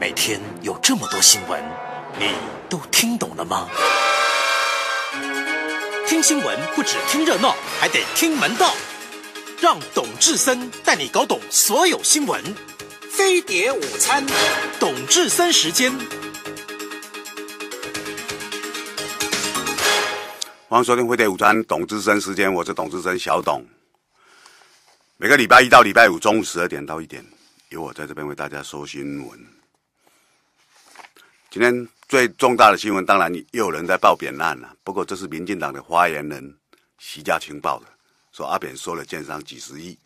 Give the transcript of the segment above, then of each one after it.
每天有这么多新闻，你都听懂了吗？听新闻不止听热闹，还得听门道。让董志森带你搞懂所有新闻。飞碟午餐，董志森时间。欢迎收听飞碟午餐，董志森时间，我是董志森小董。每个礼拜一到礼拜五中午十二点到一点，由我在这边为大家说新闻。今天最重大的新闻，当然又有人在报扁案了。不过这是民进党的发言人徐家清报的，说阿扁收了建商几十亿。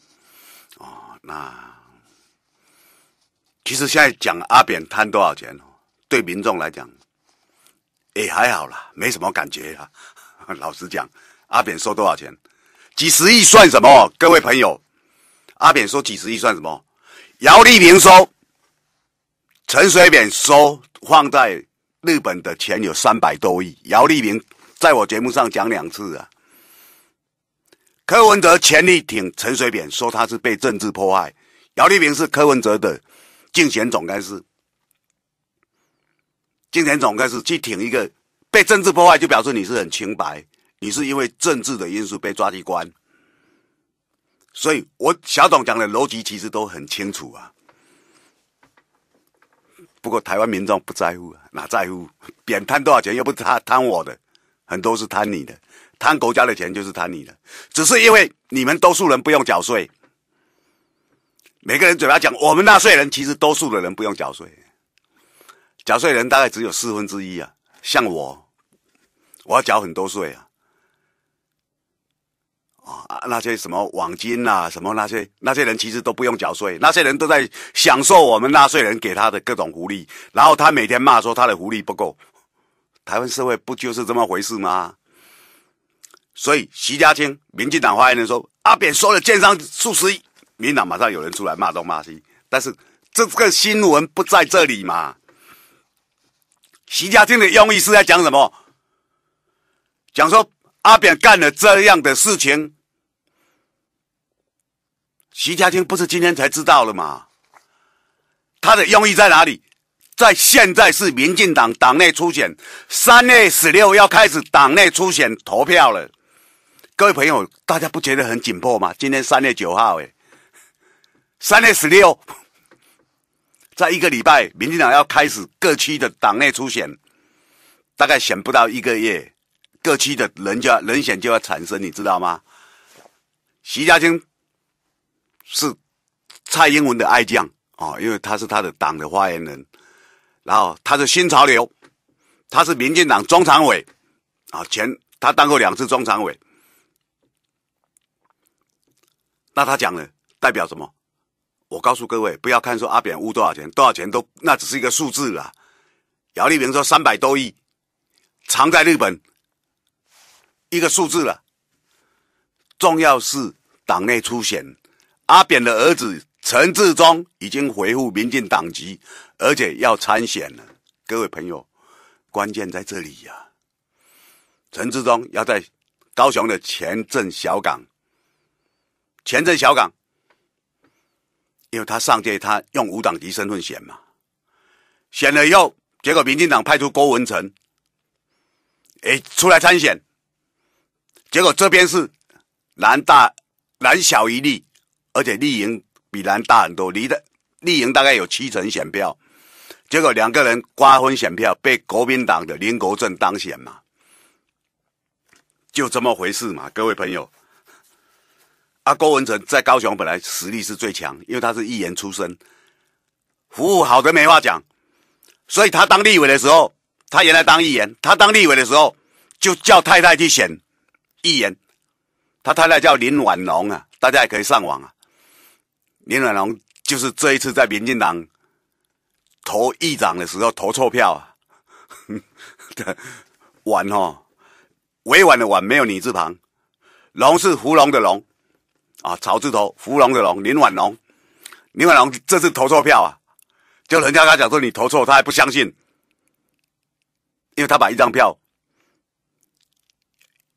哦，那其实现在讲阿扁贪多少钱，对民众来讲也还好啦，没什么感觉。老实讲，阿扁收多少钱，几十亿算什么？各位朋友，阿扁收几十亿算什么？姚丽萍说。陈水扁说，放在日本的钱有三百多亿。姚立明在我节目上讲两次啊。柯文哲全力挺陈水扁，说他是被政治迫害。姚立明是柯文哲的竞选总干事，竞选总干事去挺一个被政治迫害，就表示你是很清白，你是因为政治的因素被抓去关。所以，我小董讲的逻辑其实都很清楚啊。不过台湾民众不在乎，哪在乎？扁贪多少钱？又不是他贪我的，很多是贪你的，贪国家的钱就是贪你的。只是因为你们多数人不用缴税，每个人嘴巴讲我们纳税人，其实多数的人不用缴税，缴税人大概只有四分之一啊。像我，我要缴很多税啊。那些什么网金呐，什么那些那些人，其实都不用缴税，那些人都在享受我们纳税人给他的各种福利，然后他每天骂说他的福利不够。台湾社会不就是这么回事吗？所以徐家清，民进党发言人说阿扁说了，建商数十亿，民党马上有人出来骂东骂西，但是这个新闻不在这里嘛。徐家清的用意是在讲什么？讲说阿扁干了这样的事情。徐家清不是今天才知道了吗？他的用意在哪里？在现在是民进党党内初选，三月十六要开始党内初选投票了。各位朋友，大家不觉得很紧迫吗？今天三月九号，哎，三月十六，在一个礼拜，民进党要开始各区的党内初选，大概选不到一个月，各区的人就要人选就要产生，你知道吗？徐家清。是蔡英文的爱将啊，因为他是他的党的发言人，然后他是新潮流，他是民进党中常委啊，前他当过两次中常委。那他讲了代表什么？我告诉各位，不要看说阿扁污多少钱，多少钱都那只是一个数字了。姚丽萍说三百多亿藏在日本，一个数字了。重要是党内出险。阿扁的儿子陈志忠已经回复民进党籍，而且要参选了。各位朋友，关键在这里呀！陈志忠要在高雄的前镇小港，前镇小港，因为他上届他用无党籍身份选嘛，选了以后，结果民进党派出郭文成，哎，出来参选，结果这边是南大南小一例。而且立营比蓝大很多，离的立营大概有七成选票，结果两个人瓜分选票，被国民党的林国正当选嘛，就这么回事嘛，各位朋友。阿郭文成在高雄本来实力是最强，因为他是议员出身，服务好的没话讲，所以他当立委的时候，他原来当议员，他当立委的时候就叫太太去选，议员，他太太叫林婉龙啊，大家也可以上网啊。林婉龙就是这一次在民进党投议长的时候投错票，婉 哦，委婉的婉没有女字旁，龙是芙蓉的龙啊草字头芙蓉的龙林婉龙，林婉龙这次投错票啊，就人家跟他讲说你投错，他还不相信，因为他把一张票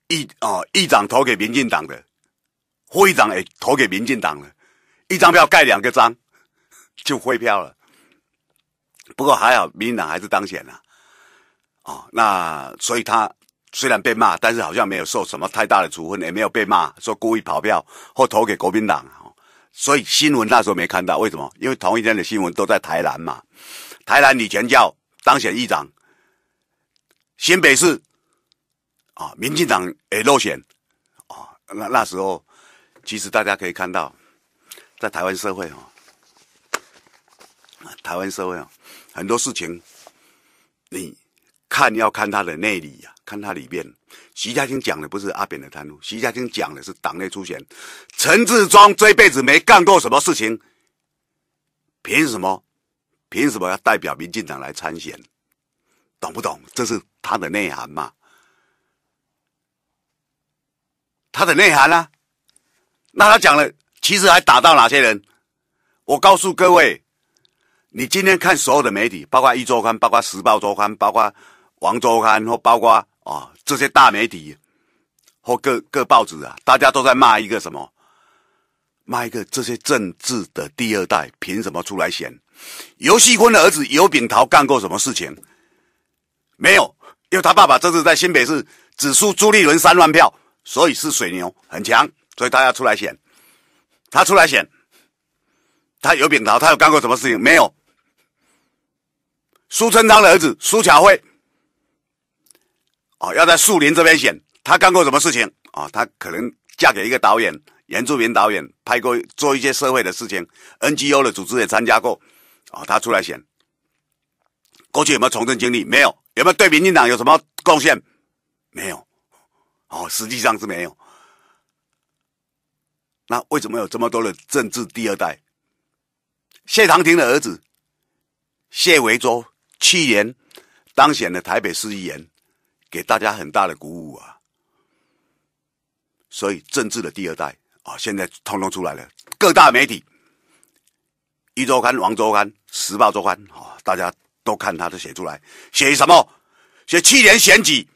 议啊议长投给民进党的，会长也投给民进党了。一张票盖两个章，就废票了。不过还好，民进党还是当选了。哦，那所以他虽然被骂，但是好像没有受什么太大的处分，也没有被骂说故意跑票或投给国民党。所以新闻那时候没看到，为什么？因为同一天的新闻都在台南嘛。台南李前教当选议长，新北市啊，民进党也落选。啊，那那时候其实大家可以看到。在台湾社会，哦，台湾社会，哦，很多事情，你看要看它的内里呀，看它里面。徐家清讲的不是阿扁的贪污，徐家清讲的是党内出现陈志忠这辈子没干过什么事情，凭什么？凭什么要代表民进党来参选？懂不懂？这是他的内涵嘛？他的内涵呢？那他讲了。其实还打到哪些人？我告诉各位，你今天看所有的媒体，包括一周刊，包括时报周刊，包括王周刊，或包括啊这些大媒体，或各各报纸啊，大家都在骂一个什么？骂一个这些政治的第二代凭什么出来选？尤戏昆的儿子尤炳涛干过什么事情？没有，因为他爸爸这次在新北市只输朱立伦三万票，所以是水牛很强，所以大家出来选。他出来选，他有扁桃，他有干过什么事情没有？苏春昌的儿子苏巧慧，哦，要在树林这边选，他干过什么事情？啊，他可能嫁给一个导演，原住民导演，拍过做一些社会的事情，NGO 的组织也参加过，哦，他出来选，过去有没有从政经历？没有，有没有对民进党有什么贡献？没有，哦，实际上是没有。那为什么有这么多的政治第二代？谢长廷的儿子谢维洲去年当选的台北市议员，给大家很大的鼓舞啊！所以政治的第二代啊，现在通通出来了。各大媒体，一周刊、王周刊、时报周刊啊，大家都看，他的写出来，写什么？写去年选举，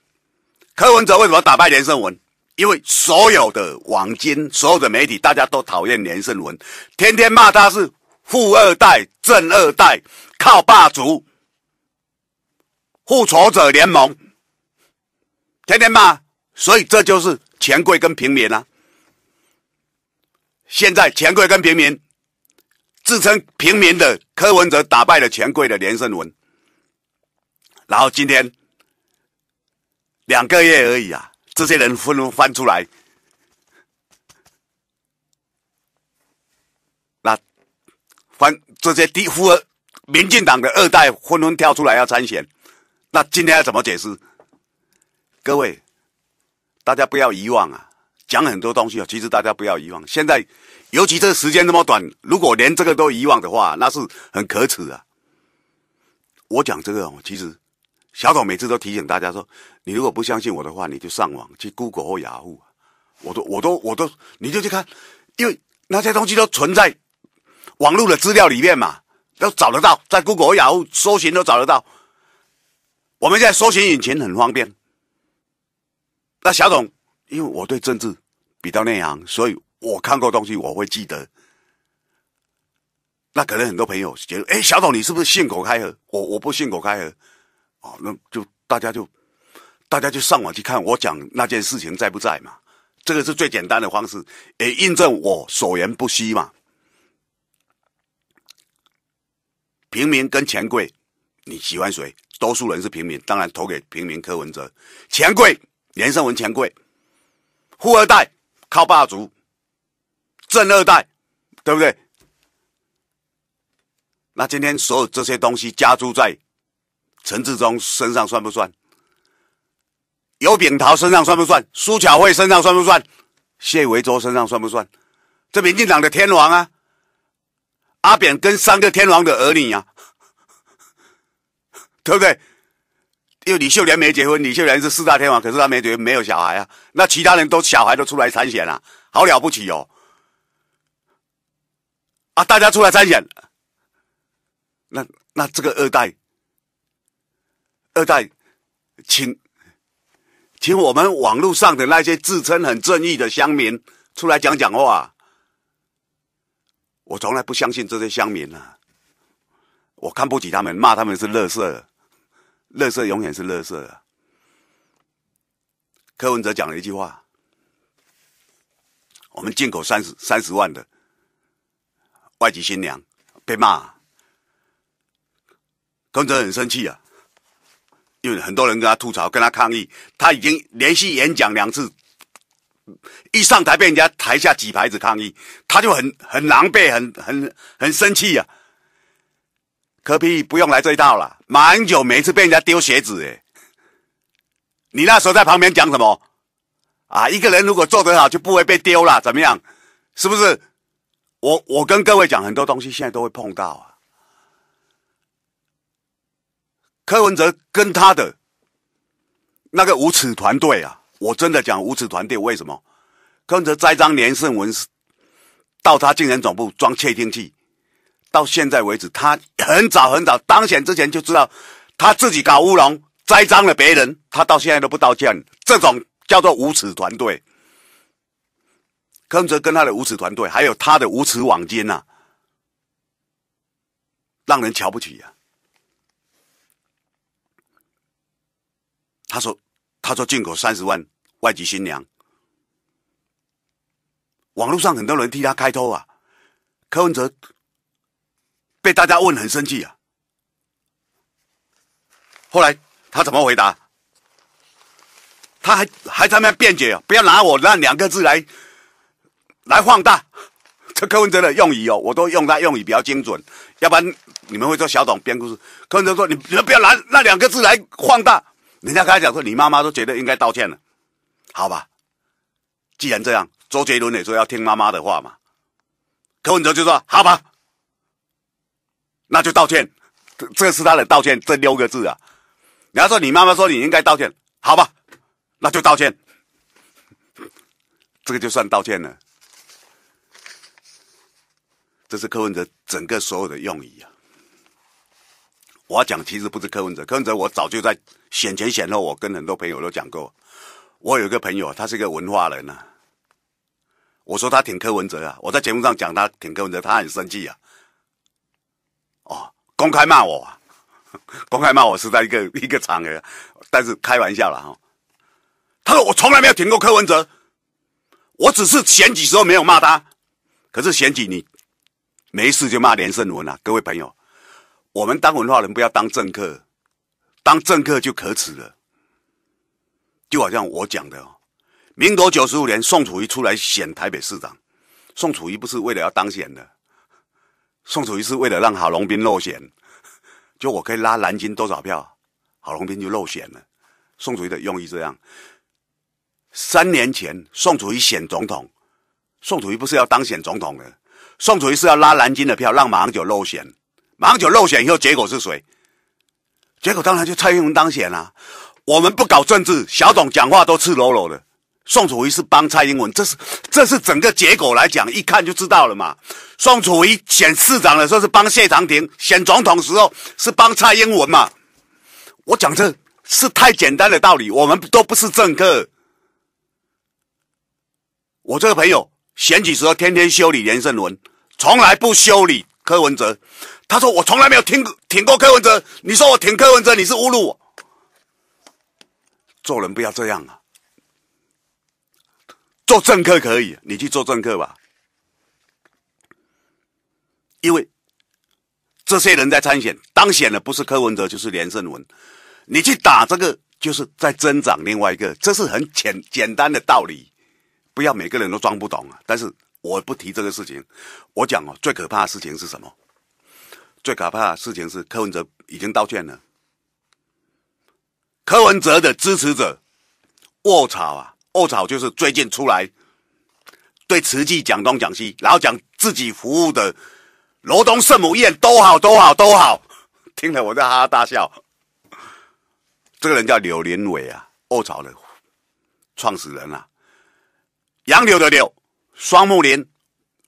柯文哲为什么打败连胜文？因为所有的网金、所有的媒体，大家都讨厌连胜文，天天骂他是富二代、正二代、靠霸主、复仇者联盟，天天骂。所以这就是权贵跟平民啊！现在权贵跟平民，自称平民的柯文哲打败了权贵的连胜文，然后今天两个月而已啊！这些人纷纷翻出来，那翻这些低富民进党的二代纷纷跳出来要参选，那今天要怎么解释？各位，大家不要遗忘啊！讲很多东西啊，其实大家不要遗忘。现在，尤其这时间那么短，如果连这个都遗忘的话，那是很可耻啊！我讲这个哦，其实。小董每次都提醒大家说：“你如果不相信我的话，你就上网去 Google 或雅虎，我都我都我都，你就去看，因为那些东西都存在网络的资料里面嘛，都找得到，在 Google、雅虎搜寻都找得到。我们现在搜寻引擎很方便。那小董，因为我对政治比较内行，所以我看过东西我会记得。那可能很多朋友觉得，哎，小董你是不是信口开河？我我不信口开河。”哦，那就大家就，大家就上网去看我讲那件事情在不在嘛？这个是最简单的方式，也印证我所言不虚嘛。平民跟钱柜，你喜欢谁？多数人是平民，当然投给平民柯文哲。钱柜，连胜文，钱柜，富二代靠霸主，正二代，对不对？那今天所有这些东西加注在。陈志忠身上算不算？尤炳涛身上算不算？苏巧慧身上算不算？谢维洲身上算不算？这民进党的天王啊，阿扁跟三个天王的儿女呀，对不对？因为李秀莲没结婚，李秀莲是四大天王，可是他没结，没有小孩啊。那其他人都小孩都出来参选了，好了不起哦！啊，大家出来参选，那那这个二代。二代，请，请我们网络上的那些自称很正义的乡民出来讲讲话。我从来不相信这些乡民啊，我看不起他们，骂他们是乐色，乐色永远是乐色。柯文哲讲了一句话：我们进口三十三十万的外籍新娘被骂，柯文哲很生气啊。因为很多人跟他吐槽，跟他抗议，他已经连续演讲两次，一上台被人家台下举牌子抗议，他就很很狼狈，很很很生气呀。可比不用来这一套了，蛮久没次被人家丢鞋子哎。你那时候在旁边讲什么？啊，一个人如果做得好，就不会被丢了，怎么样？是不是？我我跟各位讲，很多东西现在都会碰到啊。柯文哲跟他的那个无耻团队啊，我真的讲无耻团队。为什么？柯文哲栽赃连胜文，到他竞选总部装窃听器，到现在为止，他很早很早当选之前就知道他自己搞乌龙，栽赃了别人，他到现在都不道歉。这种叫做无耻团队。柯文哲跟他的无耻团队，还有他的无耻网监呐，让人瞧不起呀。他说：“他说进口三十万外籍新娘，网络上很多人替他开脱啊。”柯文哲被大家问很生气啊。后来他怎么回答？他还还在那辩解，不要拿我那两个字来来放大。这柯文哲的用语哦，我都用他用语比较精准，要不然你们会说小董编故事。柯文哲说：“你们不要拿那两个字来放大。”人家刚才讲说，你妈妈都觉得应该道歉了，好吧？既然这样，周杰伦也说要听妈妈的话嘛。柯文哲就说：“好吧，那就道歉。”这这是他的道歉，这六个字啊。人家说你妈妈说你应该道歉，好吧？那就道歉，这个就算道歉了。这是柯文哲整个所有的用意啊。我要讲，其实不是柯文哲，柯文哲我早就在选前选后，我跟很多朋友都讲过。我有一个朋友，他是一个文化人啊。我说他挺柯文哲啊，我在节目上讲他挺柯文哲，他很生气啊。哦，公开骂我，公开骂我是在一个一个场合，但是开玩笑了哈。他说我从来没有挺过柯文哲，我只是选举时候没有骂他，可是选举你没事就骂连胜文啊，各位朋友。我们当文化人不要当政客，当政客就可耻了。就好像我讲的，民国九十五年宋楚瑜出来选台北市长，宋楚瑜不是为了要当选的，宋楚瑜是为了让郝龙斌落选。就我可以拉南京多少票，郝龙斌就落选了。宋楚瑜的用意这样。三年前宋楚瑜选总统，宋楚瑜不是要当选总统的，宋楚瑜是要拉南京的票，让马英九落选。芒九漏选以后，结果是谁？结果当然就蔡英文当选了。我们不搞政治，小董讲话都赤裸裸的。宋楚瑜是帮蔡英文，这是这是整个结果来讲，一看就知道了嘛。宋楚瑜选市长的时候是帮谢长廷，选总统时候是帮蔡英文嘛。我讲这是太简单的道理，我们都不是政客。我这个朋友选举时候天天修理连胜文，从来不修理柯文哲。他说：“我从来没有挺过柯文哲，你说我挺柯文哲，你是侮辱我。做人不要这样啊！做政客可以，你去做政客吧。因为这些人在参选，当选的不是柯文哲就是连胜文，你去打这个就是在增长另外一个，这是很简简单的道理，不要每个人都装不懂啊！但是我不提这个事情，我讲哦，最可怕的事情是什么？”最可怕的事情是，柯文哲已经道歉了。柯文哲的支持者，卧槽啊！卧槽就是最近出来对慈济讲东讲西，然后讲自己服务的罗东圣母院都好都好都好，听了我在哈哈大笑。这个人叫柳林伟啊，卧槽的创始人啊，杨柳的柳，双木林，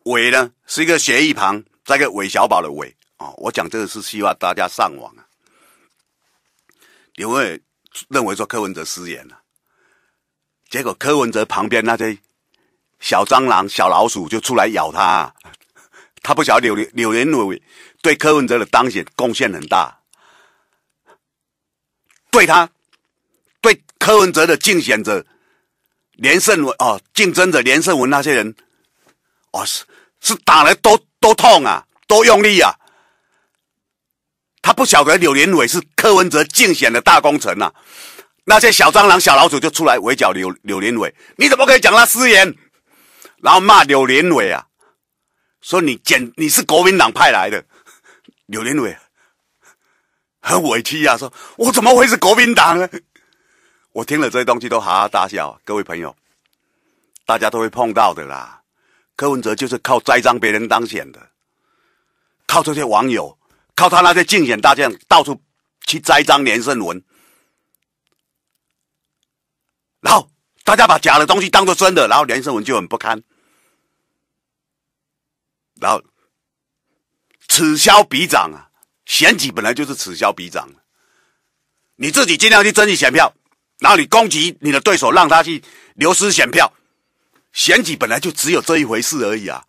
伟呢是一个斜议旁，再个韦小宝的韦，哦，我讲这个是希望大家上网啊，因为认为说柯文哲失言了，结果柯文哲旁边那些小蟑螂、小老鼠就出来咬他，他不晓得柳柳连伟对柯文哲的当选贡献很大，对他对柯文哲的竞选者连胜文哦，竞争者连胜文那些人哦，是是打的多多痛啊，多用力啊！他不晓得柳连伟是柯文哲竞选的大功臣呐，那些小蟑螂、小老鼠就出来围剿柳柳连伟。你怎么可以讲他私言，然后骂柳连伟啊？说你简你是国民党派来的，柳连伟很委屈呀，说我怎么会是国民党呢？我听了这些东西都哈哈大笑。各位朋友，大家都会碰到的啦。柯文哲就是靠栽赃别人当选的，靠这些网友。靠他那些竞选大将到处去栽赃连胜文，然后大家把假的东西当做真的，然后连胜文就很不堪，然后此消彼长啊，选举本来就是此消彼长，你自己尽量去争取选票，然后你攻击你的对手，让他去流失选票，选举本来就只有这一回事而已啊，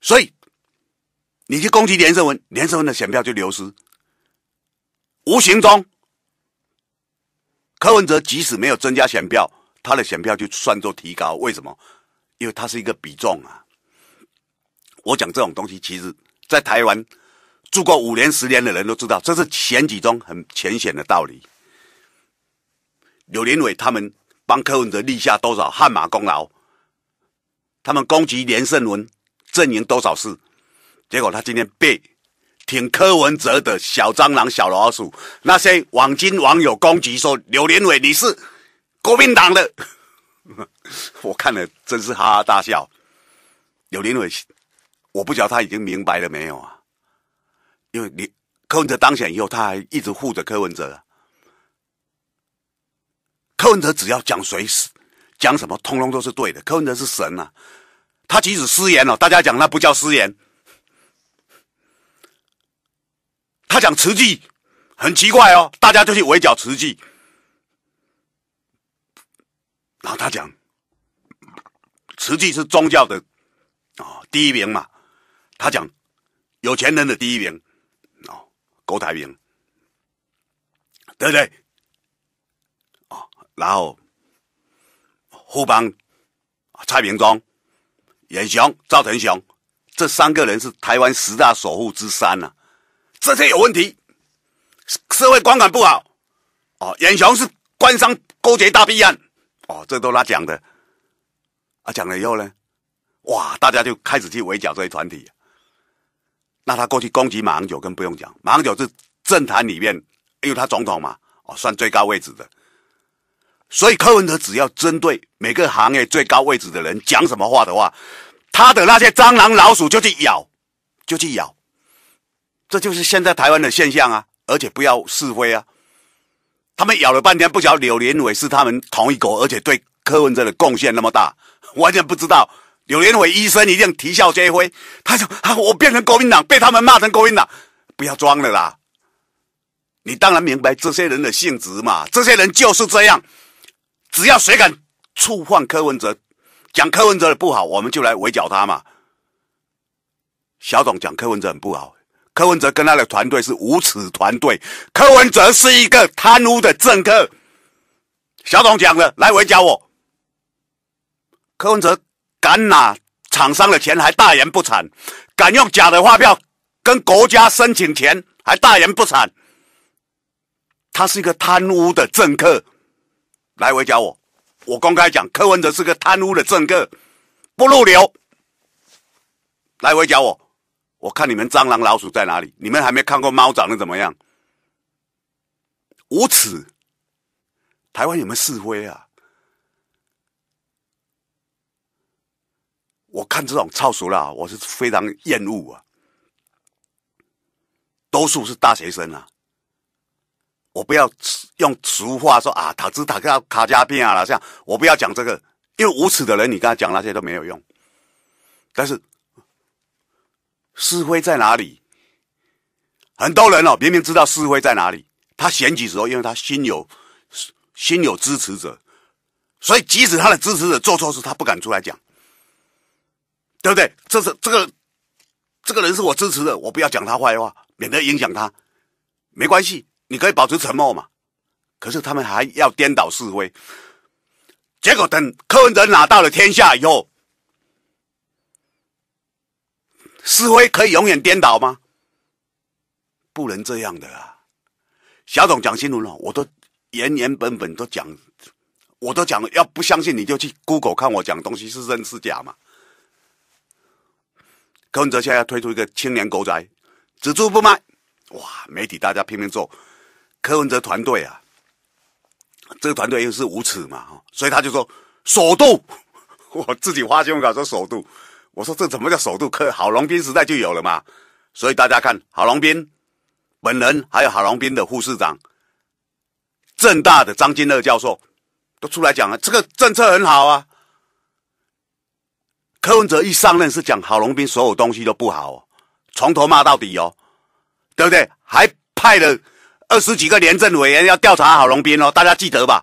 所以。你去攻击连胜文，连胜文的选票就流失，无形中，柯文哲即使没有增加选票，他的选票就算作提高。为什么？因为他是一个比重啊。我讲这种东西，其实，在台湾住过五年、十年的人都知道，这是前几中很浅显的道理。柳林伟他们帮柯文哲立下多少汗马功劳？他们攻击连胜文，阵营多少事？结果他今天被挺柯文哲的小蟑螂、小老鼠，那些网军网友攻击说：“刘连伟你是国民党的。”我看了真是哈哈大笑。刘连伟，我不晓得他已经明白了没有啊？因为你柯文哲当选以后，他还一直护着柯文哲。柯文哲只要讲谁死、讲什么，通通都是对的。柯文哲是神啊！他即使失言了，大家讲那不叫失言。他讲慈济，很奇怪哦，大家就去围剿慈济。然后他讲，慈济是宗教的啊，第一名嘛。他讲有钱人的第一名啊，郭台铭，对不对？啊，然后胡帮蔡明忠、严雄、赵腾雄，这三个人是台湾十大首富之三啊。这些有问题，社会观感不好哦。眼雄是官商勾结大弊案哦，这都他讲的啊。讲了以后呢，哇，大家就开始去围剿这些团体。那他过去攻击马英九，更不用讲，马英九是政坛里面因为他总统嘛，哦，算最高位置的。所以柯文哲只要针对每个行业最高位置的人讲什么话的话，他的那些蟑螂老鼠就去咬，就去咬。这就是现在台湾的现象啊！而且不要是非啊！他们咬了半天，不晓得柳连伟是他们同一国，而且对柯文哲的贡献那么大，完全不知道柳连伟医生一定啼笑皆非。他说：“我变成国民党，被他们骂成国民党，不要装了啦！”你当然明白这些人的性质嘛？这些人就是这样，只要谁敢触犯柯文哲，讲柯文哲的不好，我们就来围剿他嘛。小董讲柯文哲很不好。柯文哲跟他的团队是无耻团队。柯文哲是一个贪污的政客。小董讲了，来回剿我。柯文哲敢拿厂商的钱，还大言不惭；敢用假的发票跟国家申请钱，还大言不惭。他是一个贪污的政客。来回剿我，我公开讲，柯文哲是个贪污的政客，不入流。来回剿我。我看你们蟑螂老鼠在哪里？你们还没看过猫长得怎么样？无耻！台湾有没有示威啊？我看这种操熟了，我是非常厌恶啊。多数是大学生啊。我不要用俗话说啊，塔兹塔加卡加变啊，像我不要讲这个，因为无耻的人，你跟他讲那些都没有用。但是。是非在哪里？很多人哦，明明知道是非在哪里，他选举时候，因为他心有心有支持者，所以即使他的支持者做错事，他不敢出来讲，对不对？这是这个这个人是我支持的，我不要讲他坏话，免得影响他，没关系，你可以保持沉默嘛。可是他们还要颠倒是非，结果等柯文哲拿到了天下以后。思维可以永远颠倒吗？不能这样的啊！小董讲新闻了，我都原原本本都讲，我都讲要不相信你就去 Google 看我讲东西是真是假嘛？柯文哲现在推出一个青年狗仔，只租不卖。哇！媒体大家拼命做，柯文哲团队啊，这个团队又是无耻嘛！所以他就说首度，我自己花信用卡说首度。我说这怎么叫首都科？郝龙斌时代就有了嘛，所以大家看郝龙斌本人，还有郝龙斌的副市长，正大的张金乐教授都出来讲了，这个政策很好啊。柯文哲一上任是讲郝龙斌所有东西都不好，从头骂到底哦，对不对？还派了二十几个廉政委员要调查郝龙斌哦，大家记得吧？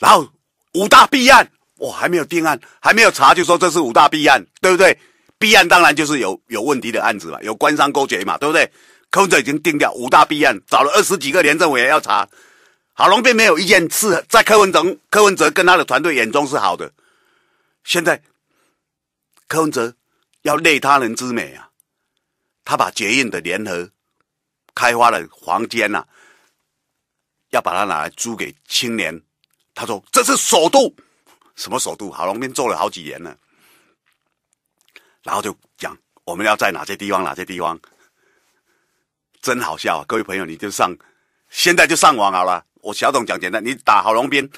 然后五大弊案。哇，还没有定案，还没有查，就说这是五大弊案，对不对？弊案当然就是有有问题的案子嘛，有官商勾结嘛，对不对？柯文哲已经定掉五大弊案，找了二十几个廉政委要查，郝龙斌没有一件是，在柯文哲、柯文哲跟他的团队眼中是好的。现在柯文哲要累他人之美啊，他把捷运的联合开发的黄金呐，要把它拿来租给青年，他说这是首都。什么首都？好龙宾做了好几年了，然后就讲我们要在哪些地方，哪些地方。真好笑，各位朋友，你就上，现在就上网好了。我小董讲简单，你打好龙宾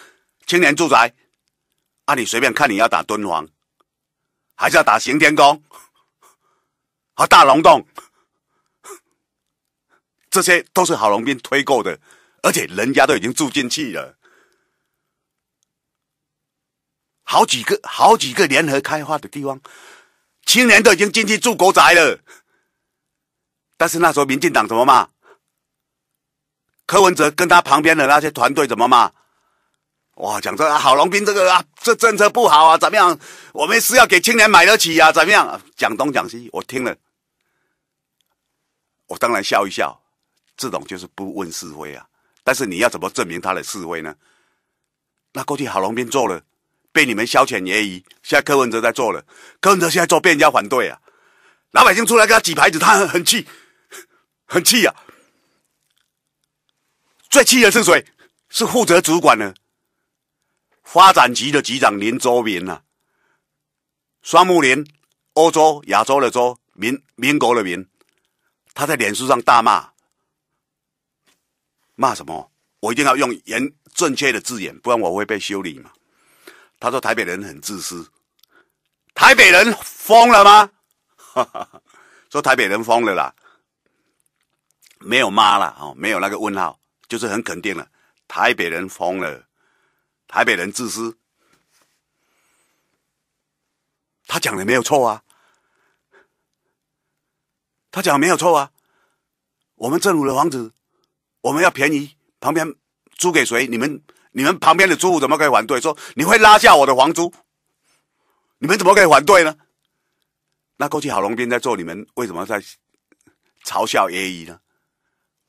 青年住宅，啊，你随便看，你要打敦煌，还是要打行天宫和大龙洞，这些都是好龙兵推购的，而且人家都已经住进去了。好几个、好几个联合开发的地方，青年都已经进去住国宅了。但是那时候，民进党怎么骂？柯文哲跟他旁边的那些团队怎么骂？哇，讲这郝龙斌这个啊，这政策不好啊，怎么样？我们是要给青年买得起啊，怎么样？讲东讲西，我听了，我当然笑一笑。这种就是不问是非啊。但是你要怎么证明他的是非呢？那过去郝龙斌做了。被你们消遣而已。现在柯文哲在做了，柯文哲现在做被人家反对啊！老百姓出来给他举牌子，他很很气，很气啊！最气的是谁？是负责主管的，发展局的局长林周明啊！双木林，欧洲亚洲的洲，民民国的民，他在脸书上大骂，骂什么？我一定要用严正确的字眼，不然我会被修理嘛。他说：“台北人很自私，台北人疯了吗？” 说台北人疯了啦，没有妈了哦，没有那个问号，就是很肯定了。台北人疯了，台北人自私，他讲的没有错啊，他讲没有错啊。我们政府的房子，我们要便宜，旁边租给谁？你们？你们旁边的租户怎么可以反对？说你会拉下我的房租，你们怎么可以反对呢？那过去郝龙斌在做，你们为什么在嘲笑 A E 呢？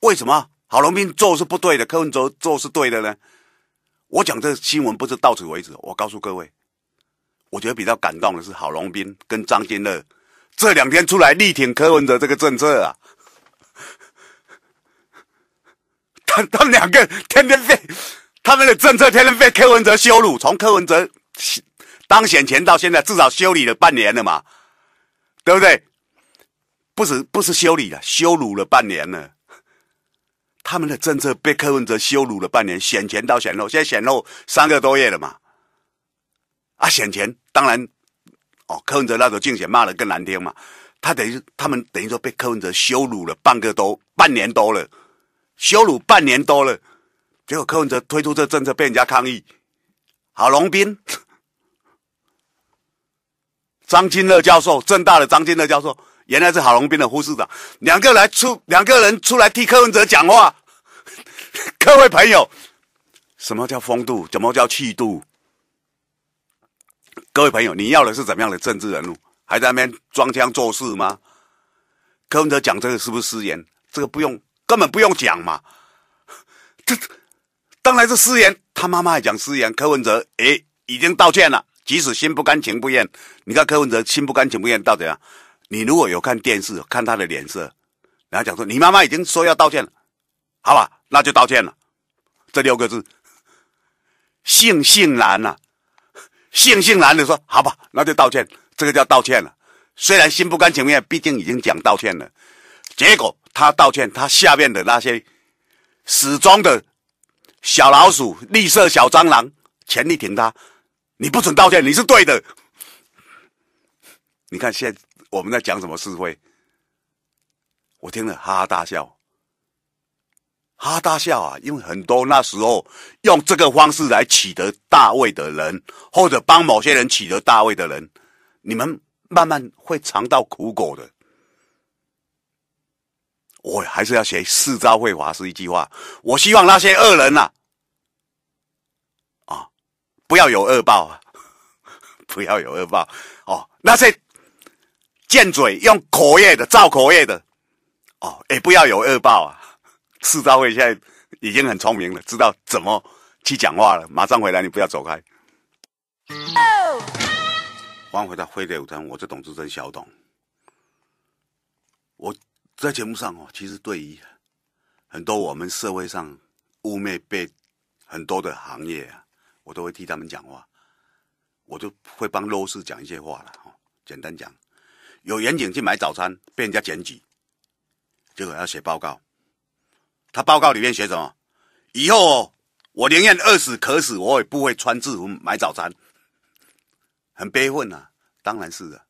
为什么郝龙斌做是不对的，柯文哲做是对的呢？我讲这新闻不是到此为止，我告诉各位，我觉得比较感动的是郝龙斌跟张金乐这两天出来力挺柯文哲这个政策啊，他他们两个天天废。他们的政策天天被柯文哲羞辱，从柯文哲当选前到现在，至少修理了半年了嘛，对不对？不是不是修理了，羞辱了半年了。他们的政策被柯文哲羞辱了半年，选前到选后，现在选后三个多月了嘛？啊，选前当然，哦，柯文哲那时候竞选骂的更难听嘛，他等于他们等于说被柯文哲羞辱了半个多半年多了，羞辱半年多了。结果柯文哲推出这政策被人家抗议，郝龙斌、张金乐教授，正大的张金乐教授原来是郝龙斌的护士长，两个人出两个人出来替柯文哲讲话。各位朋友，什么叫风度？怎么叫气度？各位朋友，你要的是怎么样的政治人物？还在那边装腔作势吗？柯文哲讲这个是不是失言？这个不用，根本不用讲嘛。这。当然是失言，他妈妈也讲失言。柯文哲，诶，已经道歉了，即使心不甘情不愿。你看柯文哲心不甘情不愿到底啊？你如果有看电视，看他的脸色，然后讲说你妈妈已经说要道歉了，好吧，那就道歉了。这六个字，悻悻然呐，悻悻然。的说好吧，那就道歉，这个叫道歉了。虽然心不甘情不愿，毕竟已经讲道歉了。结果他道歉，他下面的那些始终的。小老鼠，绿色小蟑螂，全力挺他！你不准道歉，你是对的。你看，现我们在讲什么是非，我听了哈哈大笑，哈哈大笑啊！因为很多那时候用这个方式来取得大位的人，或者帮某些人取得大位的人，你们慢慢会尝到苦果的。我还是要写四招会华是一句话。我希望那些恶人呐，啊，不要有恶报啊，不要有恶报哦。那些贱嘴用口业的造口业的哦，也不要有恶报啊。四招会现在已经很聪明了，知道怎么去讲话了。马上回来，你不要走开。欢迎回到飞碟舞台，我是董志珍小董，我。在节目上哦，其实对于很多我们社会上污蔑被很多的行业啊，我都会替他们讲话，我就会帮弱势讲一些话了哈。简单讲，有远景去买早餐被人家检举，结果要写报告，他报告里面写什么？以后我宁愿饿死渴死，我也不会穿制服买早餐。很悲愤呐，当然是的。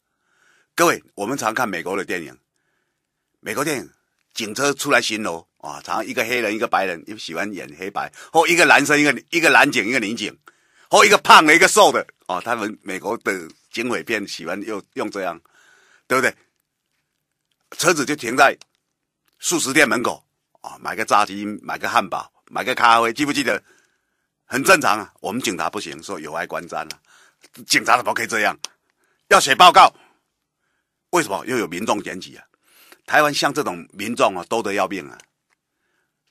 各位，我们常看美国的电影。美国电影警车出来巡逻啊，常一个黑人一个白人，又喜欢演黑白，或一个男生一个一个男警一个女警，或一个胖的一个瘦的啊。他们美国的警匪片喜欢又用这样，对不对？车子就停在素食店门口啊，买个炸鸡，买个汉堡，买个咖啡，记不记得？很正常啊。我们警察不行，说有碍观瞻啊，警察怎么可以这样？要写报告，为什么又有民众检举啊？台湾像这种民众啊，多得要命啊！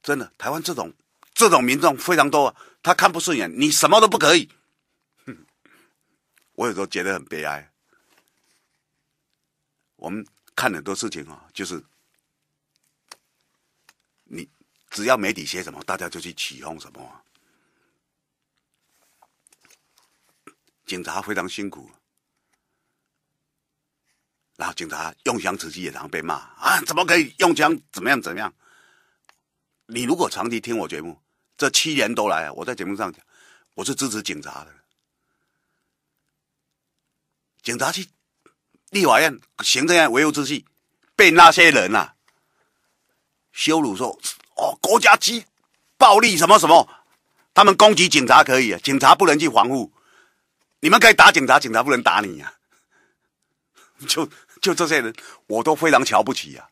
真的，台湾这种这种民众非常多啊，他看不顺眼，你什么都不可以。我有时候觉得很悲哀。我们看很多事情啊，就是你只要媒体写什么，大家就去起哄什么。警察非常辛苦。然后警察用枪，自己也常被骂啊！怎么可以用枪？怎么样？怎么样？你如果长期听我节目，这七年都来，我在节目上讲，我是支持警察的。警察去立法院行政院维护秩序，被那些人啊羞辱，说哦，国家机暴力什么什么，他们攻击警察可以啊，警察不能去防护。你们可以打警察，警察不能打你啊。就就这些人，我都非常瞧不起呀。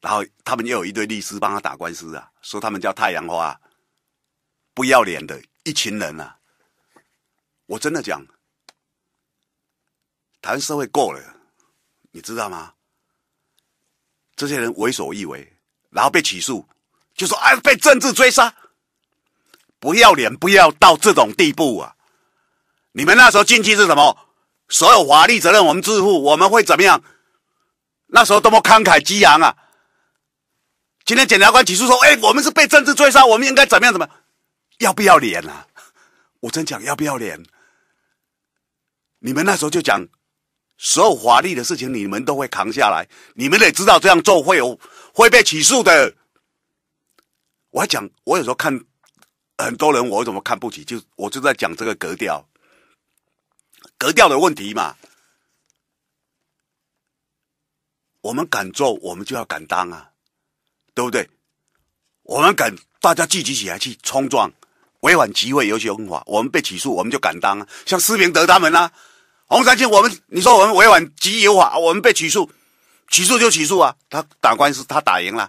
然后他们又有一堆律师帮他打官司啊，说他们叫太阳花，不要脸的一群人啊！我真的讲，台湾社会够了，你知道吗？这些人为所欲为，然后被起诉，就说哎，被政治追杀，不要脸不要到这种地步啊！你们那时候进去是什么？所有法律责任我们自负，我们会怎么样？那时候多么慷慨激昂啊！今天检察官起诉说：“哎，我们是被政治追杀，我们应该怎么样？怎么，要不要脸啊？”我真讲要不要脸？你们那时候就讲，所有法律的事情你们都会扛下来，你们得知道这样做会有会被起诉的。我讲，我有时候看很多人，我怎么看不起？就我就在讲这个格调。格调的问题嘛，我们敢做，我们就要敢当啊，对不对？我们敢，大家聚集起来去冲撞、违反集会游行法，我们被起诉，我们就敢当啊。像施明德他们啊，洪山青，我们你说我们违反集邮法，我们被起诉，起诉就起诉啊。他打官司，他打赢了，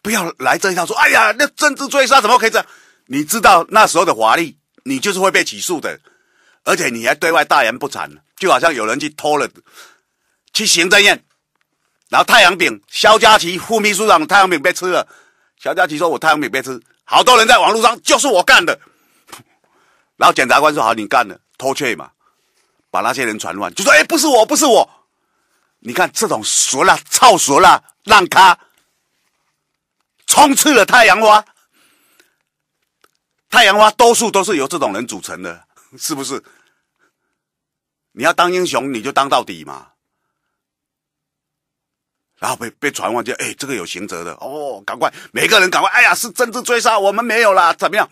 不要来这一套说，哎呀，那政治追杀怎么可以这样？你知道那时候的华丽，你就是会被起诉的。而且你还对外大言不惭，就好像有人去偷了，去行政院，然后太阳饼，肖佳琪副秘书长太阳饼被吃了，肖佳琪说：“我太阳饼被吃，好多人在网络上就是我干的。”然后检察官说：“好，你干的偷窃嘛，把那些人传乱，就说：‘哎，不是我，不是我。’你看这种熟了、操熟了，让他充斥了太阳花，太阳花多数都是由这种人组成的。”是不是？你要当英雄，你就当到底嘛。然后被被传唤，就哎，这个有刑责的哦，赶快，每个人赶快，哎呀，是政治追杀，我们没有啦，怎么样？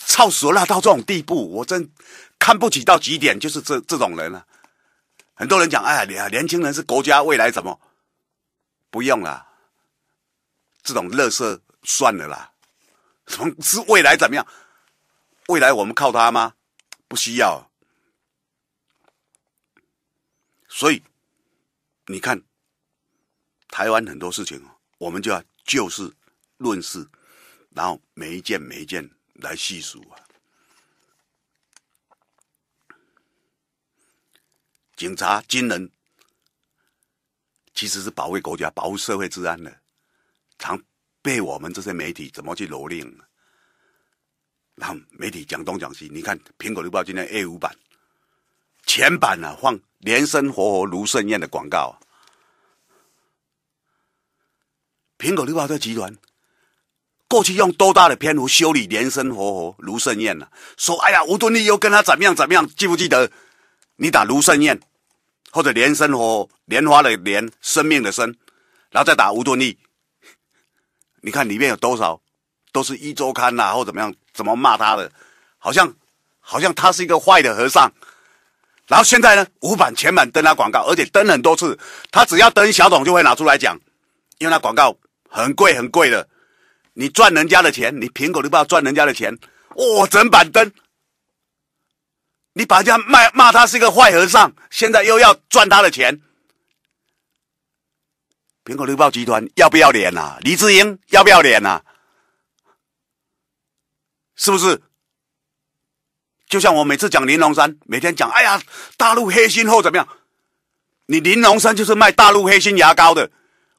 操死了到这种地步，我真看不起到极点，就是这这种人了。很多人讲，哎呀，年轻人是国家未来，怎么不用了？这种乐色算了啦。什 么是未来？怎么样？未来我们靠他吗？不需要，所以你看，台湾很多事情哦，我们就要就事论事，然后每一件每一件来细数啊。警察军人其实是保卫国家、保护社会治安的，常被我们这些媒体怎么去蹂躏？那媒体讲东讲西，你看《苹果日报》今天 A 五版前版啊，放莲生活活卢盛宴的广告。苹果日报这集团过去用多大的篇幅修理莲生活活卢盛宴呢？说哎呀，吴敦义又跟他怎么样怎么样？记不记得？你打卢胜宴或者莲生活、莲花的莲、生命的生，然后再打吴敦义。你看里面有多少？都是一周刊啊，或怎么样，怎么骂他的，好像好像他是一个坏的和尚。然后现在呢，五版、全版登他广告，而且登很多次。他只要登小董就会拿出来讲，因为那广告很贵很贵的。你赚人家的钱，你苹果日报赚人家的钱，我整版登，你把人家骂骂他是一个坏和尚，现在又要赚他的钱。苹果日报集团要不要脸呐？李志英要不要脸呐？是不是？就像我每次讲玲珑山，每天讲，哎呀，大陆黑心货怎么样？你玲珑山就是卖大陆黑心牙膏的。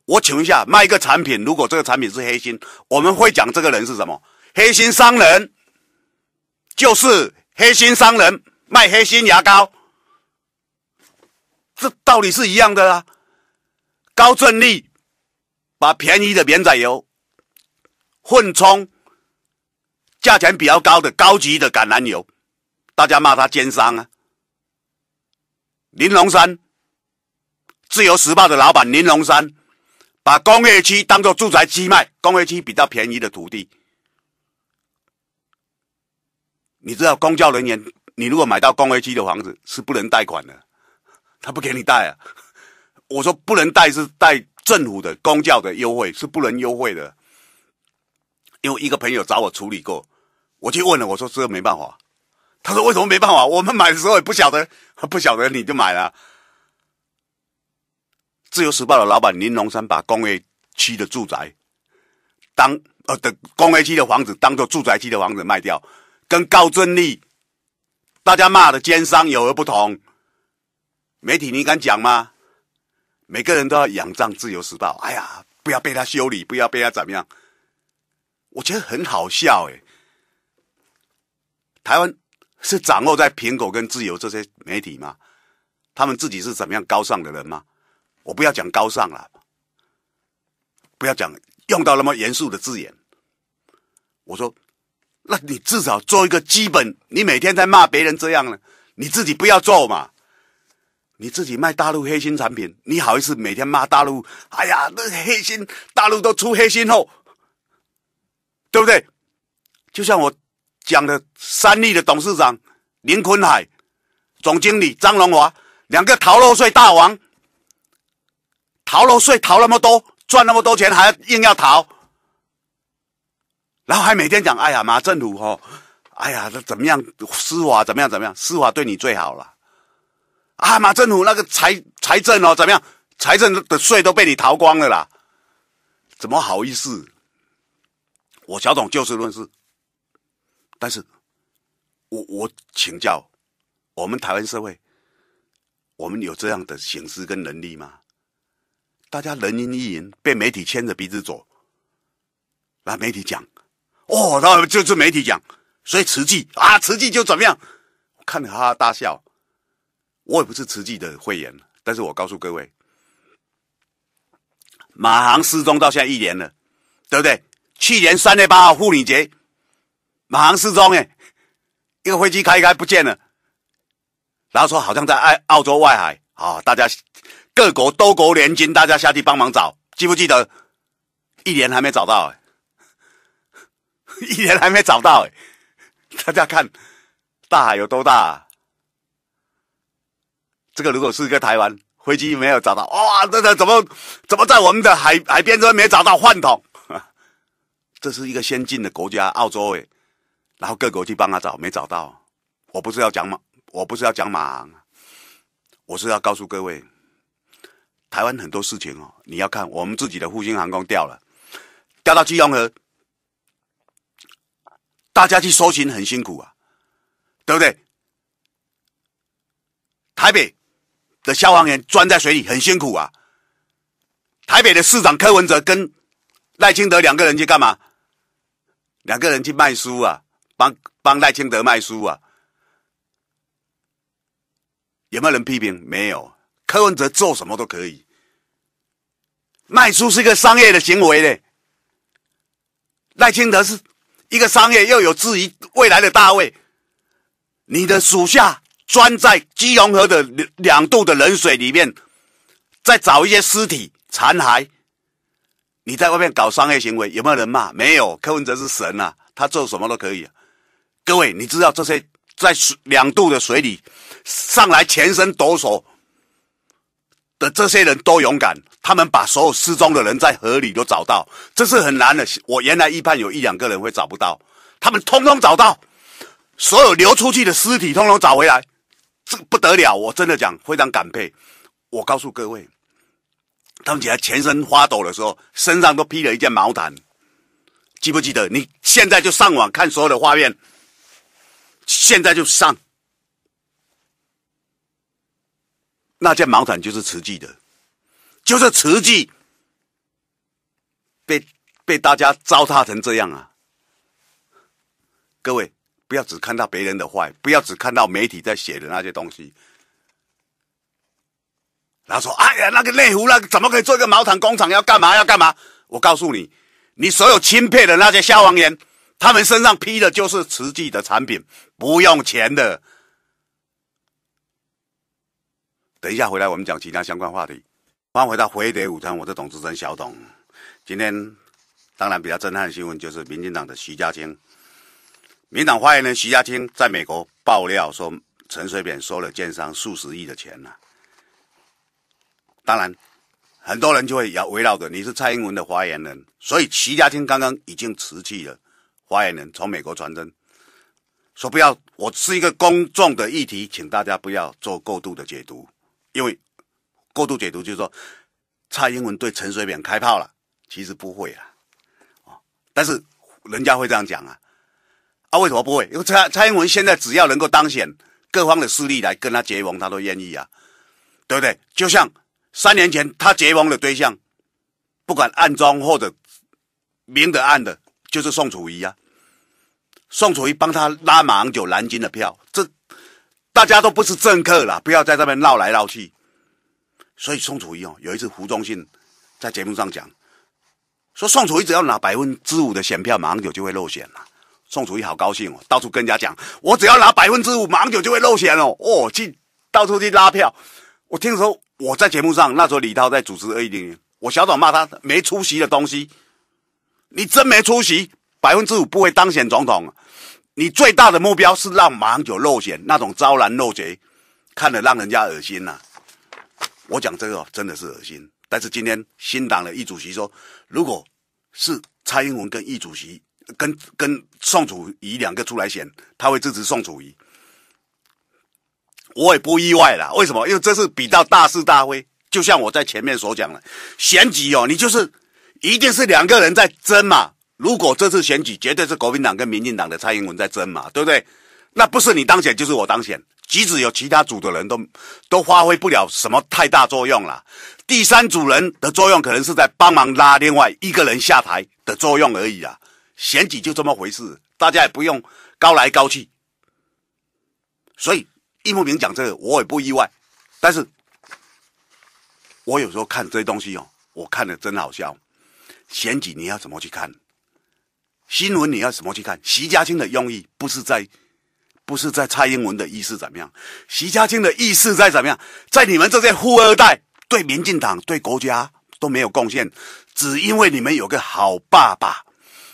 我请问一下，卖一个产品，如果这个产品是黑心，我们会讲这个人是什么？黑心商人，就是黑心商人卖黑心牙膏，这道理是一样的啦。高振利把便宜的免宰油混充。价钱比较高的高级的橄榄油，大家骂他奸商啊！林龙山，《自由时报》的老板林龙山，把工业区当做住宅区卖，工业区比较便宜的土地。你知道，公教人员你如果买到工业区的房子是不能贷款的，他不给你贷啊！我说不能贷是贷政府的公教的优惠，是不能优惠的。有一个朋友找我处理过。我去问了，我说这个没办法。他说为什么没办法？我们买的时候也不晓得，不晓得你就买了。自由时报的老板林龙山把工业区的住宅当呃的工业区的房子当做住宅区的房子卖掉，跟高尊立大家骂的奸商有何不同？媒体你敢讲吗？每个人都要仰仗自由时报。哎呀，不要被他修理，不要被他怎么样。我觉得很好笑哎。台湾是掌握在苹果跟自由这些媒体吗？他们自己是怎么样高尚的人吗？我不要讲高尚了，不要讲用到那么严肃的字眼。我说，那你至少做一个基本，你每天在骂别人这样呢，你自己不要做嘛。你自己卖大陆黑心产品，你好意思每天骂大陆？哎呀，那黑心大陆都出黑心货，对不对？就像我。讲的三立的董事长林坤海，总经理张荣华，两个逃漏税大王，逃漏税逃那么多，赚那么多钱，还硬要逃，然后还每天讲，哎呀，马政府哦，哎呀，这怎么样司法怎么样怎么样，司法对你最好了，啊，马政府那个财财政哦怎么样，财政的税都被你逃光了啦，怎么好意思？我小董就事论事。但是，我我请教我们台湾社会，我们有这样的形式跟能力吗？大家人云亦云，被媒体牵着鼻子走。来，媒体讲，哦，那就是媒体讲，所以慈济啊，慈济就怎么样，看着哈哈大笑。我也不是慈济的会员，但是我告诉各位，马航失踪到现在一年了，对不对？去年三月八号妇女节。马航失踪哎，一个飞机开一开不见了，然后说好像在澳澳洲外海，啊，大家各国多国联军，大家下去帮忙找，记不记得？一年还没找到哎，一年还没找到哎，大家看大海有多大？这个如果是一个台湾飞机没有找到，哇，这这怎么怎么在我们的海海边都没找到饭桶？这是一个先进的国家，澳洲哎。然后各国去帮他找，没找到。我不是要讲马，我不是要讲马，我是要告诉各位，台湾很多事情哦，你要看我们自己的复兴航空掉了，掉到基隆河，大家去搜寻很辛苦啊，对不对？台北的消防员钻在水里很辛苦啊，台北的市长柯文哲跟赖清德两个人去干嘛？两个人去卖书啊？帮帮赖清德卖书啊？有没有人批评？没有。柯文哲做什么都可以，卖书是一个商业的行为嘞。赖清德是一个商业又有质疑未来的大卫，你的属下钻在基隆河的两度的冷水里面，再找一些尸体残骸，你在外面搞商业行为，有没有人骂？没有。柯文哲是神啊，他做什么都可以。各位，你知道这些在水两度的水里上来，全身抖擞的这些人多勇敢？他们把所有失踪的人在河里都找到，这是很难的。我原来预判有一两个人会找不到，他们通通找到，所有流出去的尸体通通找回来，这不得了！我真的讲非常感佩。我告诉各位，他们起来全身发抖的时候，身上都披了一件毛毯，记不记得？你现在就上网看所有的画面。现在就上，那件毛毯就是慈济的，就是慈济被被大家糟蹋成这样啊！各位不要只看到别人的坏，不要只看到媒体在写的那些东西。然后说：“哎呀，那个内湖那怎么可以做一个毛毯工厂？要干嘛？要干嘛？”我告诉你，你所有钦佩的那些消防员，他们身上披的就是慈济的产品。不用钱的。等一下回来，我们讲其他相关话题。欢迎回到回德午餐，我是董志珍小董。今天当然比较震撼的新闻就是，民进党的徐家清，民党发言人徐家清在美国爆料说，陈水扁收了建商数十亿的钱呐。当然，很多人就会要围绕着你是蔡英文的发言人，所以徐家清刚刚已经辞去了发言人，从美国传真。说不要，我是一个公众的议题，请大家不要做过度的解读，因为过度解读就是说，蔡英文对陈水扁开炮了，其实不会啊，但是人家会这样讲啊，啊，为什么不会？因为蔡蔡英文现在只要能够当选，各方的势力来跟他结盟，他都愿意啊，对不对？就像三年前他结盟的对象，不管暗中或者明的暗的，就是宋楚瑜呀。宋楚瑜帮他拉马英九南京的票，这大家都不是政客了，不要在这边闹来闹去。所以宋楚瑜哦，有一次胡忠信在节目上讲，说宋楚瑜只要拿百分之五的选票，马英九就会落选了。宋楚瑜好高兴哦，到处跟人家讲，我只要拿百分之五，马英九就会落选了。哦，去到处去拉票。我听说我在节目上那时候李涛在主持二零零，我小短骂他没出息的东西，你真没出息。百分之五不会当选总统，你最大的目标是让马英九落选，那种招揽落贼，看得让人家恶心呐！我讲这个真的是恶心。但是今天新党的易主席说，如果是蔡英文跟易主席跟跟宋楚瑜两个出来选，他会支持宋楚瑜，我也不意外啦。为什么？因为这是比较大是大非，就像我在前面所讲的，选举哦，你就是一定是两个人在争嘛。如果这次选举绝对是国民党跟民进党的蔡英文在争嘛，对不对？那不是你当选就是我当选，即使有其他组的人都都发挥不了什么太大作用了，第三组人的作用可能是在帮忙拉另外一个人下台的作用而已啊。选举就这么回事，大家也不用高来高去。所以易木明讲这个，我也不意外。但是，我有时候看这些东西哦，我看了真好笑。选举你要怎么去看？新闻你要怎么去看？徐家清的用意不是在，不是在蔡英文的意思怎么样？徐家清的意思在怎么样？在你们这些富二代对民进党对国家都没有贡献，只因为你们有个好爸爸。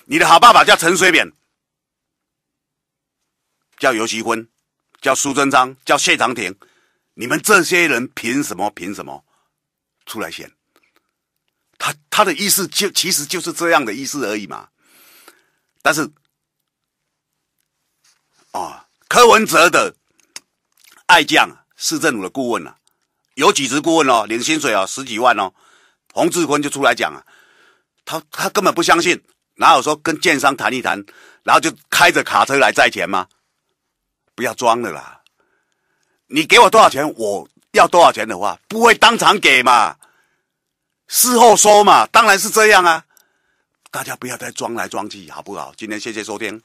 你的好爸爸叫陈水扁，叫尤其坤，叫苏贞昌，叫谢长廷。你们这些人凭什么？凭什么出来选？他他的意思就其实就是这样的意思而已嘛。但是，啊，柯文哲的爱将，市政府的顾问啊，有几职顾问哦，领薪水哦，十几万哦，洪志坤就出来讲啊，他他根本不相信，哪有说跟建商谈一谈，然后就开着卡车来债钱吗？不要装的啦，你给我多少钱，我要多少钱的话，不会当场给嘛，事后说嘛，当然是这样啊。大家不要再装来装去，好不好？今天谢谢收听。